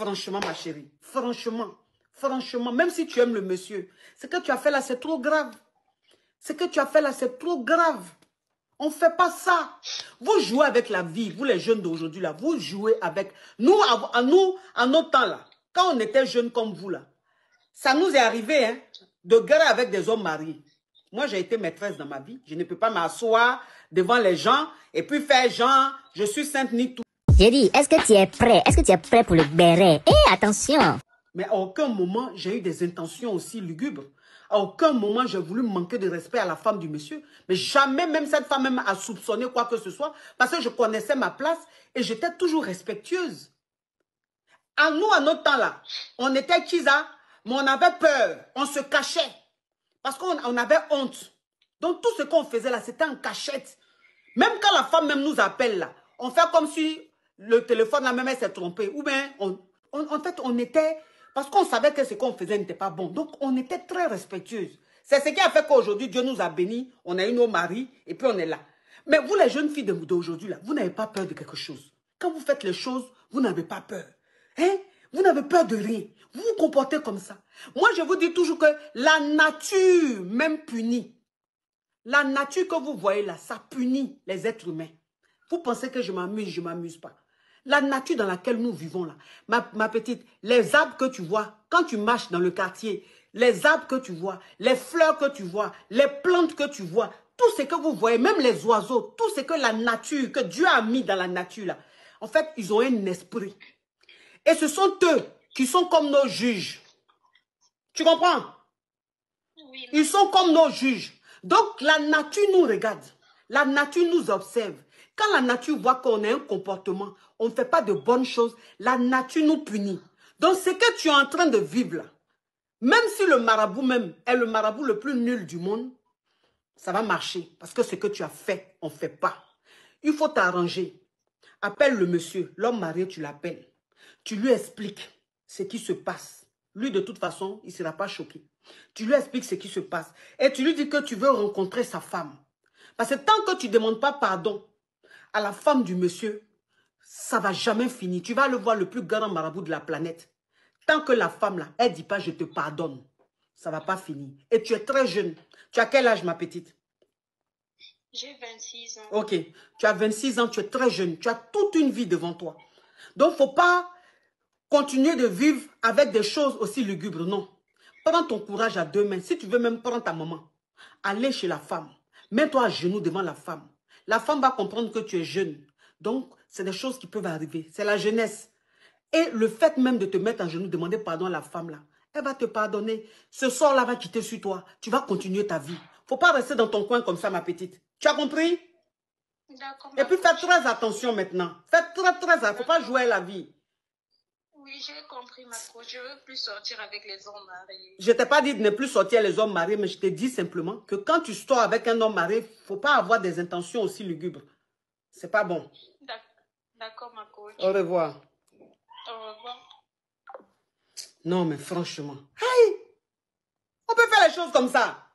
franchement, ma chérie, franchement, franchement, même si tu aimes le monsieur, ce que tu as fait là, c'est trop grave. Ce que tu as fait là, c'est trop grave. On ne fait pas ça. Vous jouez avec la vie, vous les jeunes d'aujourd'hui là, vous jouez avec... Nous, à, nous, à nos temps là, quand on était jeunes comme vous là, ça nous est arrivé hein, de guerre avec des hommes mariés. Moi, j'ai été maîtresse dans ma vie. Je ne peux pas m'asseoir devant les gens et puis faire genre, je suis sainte ni tout. J'ai dit, est-ce que tu es prêt Est-ce que tu es prêt pour le béret Et eh, attention Mais à aucun moment, j'ai eu des intentions aussi lugubres. À aucun moment, j'ai voulu manquer de respect à la femme du monsieur. Mais jamais même cette femme même a soupçonné quoi que ce soit parce que je connaissais ma place et j'étais toujours respectueuse. À nous, à notre temps-là, on était kiza, mais on avait peur, on se cachait parce qu'on avait honte. Donc tout ce qu'on faisait là, c'était en cachette. Même quand la femme même nous appelle là, on fait comme si le téléphone la même s'est trompé. Ou bien, on, en fait, on était... Parce qu'on savait que ce qu'on faisait n'était pas bon. Donc, on était très respectueuse. C'est ce qui a fait qu'aujourd'hui, Dieu nous a bénis. On a eu nos maris et puis on est là. Mais vous, les jeunes filles de d'aujourd'hui, là, vous n'avez pas peur de quelque chose. Quand vous faites les choses, vous n'avez pas peur. Hein? Vous n'avez peur de rien. Vous vous comportez comme ça. Moi, je vous dis toujours que la nature même punit. La nature que vous voyez là, ça punit les êtres humains. Vous pensez que je m'amuse, je ne m'amuse pas. La nature dans laquelle nous vivons là, ma, petite, les arbres que tu vois, quand tu marches dans le quartier, les arbres que tu vois, les fleurs que tu vois, les plantes que tu vois, tout ce que vous voyez, même les oiseaux, tout ce que la nature, que Dieu a mis dans la nature là, en fait, ils ont un esprit. Et ce sont eux qui sont comme nos juges. Tu comprends Ils sont comme nos juges. Donc, la nature nous regarde. La nature nous observe. Quand la nature voit qu'on a un comportement, on ne fait pas de bonnes choses, la nature nous punit. Donc ce que tu es en train de vivre là, même si le marabout même est le marabout le plus nul du monde, ça va marcher. Parce que ce que tu as fait, on ne fait pas. Il faut t'arranger. Appelle le monsieur, l'homme marié, tu l'appelles. Tu lui expliques ce qui se passe. Lui, de toute façon, il ne sera pas choqué. Tu lui expliques ce qui se passe. Et tu lui dis que tu veux rencontrer sa femme. Parce que tant que tu ne demandes pas pardon, à la femme du monsieur, ça va jamais finir. Tu vas le voir le plus grand marabout de la planète. Tant que la femme là, elle dit pas je te pardonne, ça va pas finir. Et tu es très jeune. Tu as quel âge ma petite J'ai 26 ans. Ok, tu as 26 ans, tu es très jeune. Tu as toute une vie devant toi. Donc faut pas continuer de vivre avec des choses aussi lugubres, non. Prends ton courage à deux mains. Si tu veux même prendre ta maman, allez chez la femme. Mets-toi à genoux devant la femme. La femme va comprendre que tu es jeune. Donc, c'est des choses qui peuvent arriver. C'est la jeunesse. Et le fait même de te mettre à genoux, demander pardon à la femme là, elle va te pardonner. Ce sort-là va quitter sur toi. Tu vas continuer ta vie. Faut pas rester dans ton coin comme ça, ma petite. Tu as compris? Et puis fais très attention maintenant. Fais très très attention. Faut pas jouer à la vie oui, j'ai compris, ma coach. Je veux plus sortir avec les hommes mariés. Je t'ai pas dit de ne plus sortir avec les hommes mariés, mais je t'ai dit simplement que quand tu sors avec un homme marié, faut pas avoir des intentions aussi lugubres. C'est pas bon. D'accord, ma coach. Au revoir. Au revoir. Non, mais franchement. On peut faire les choses comme ça.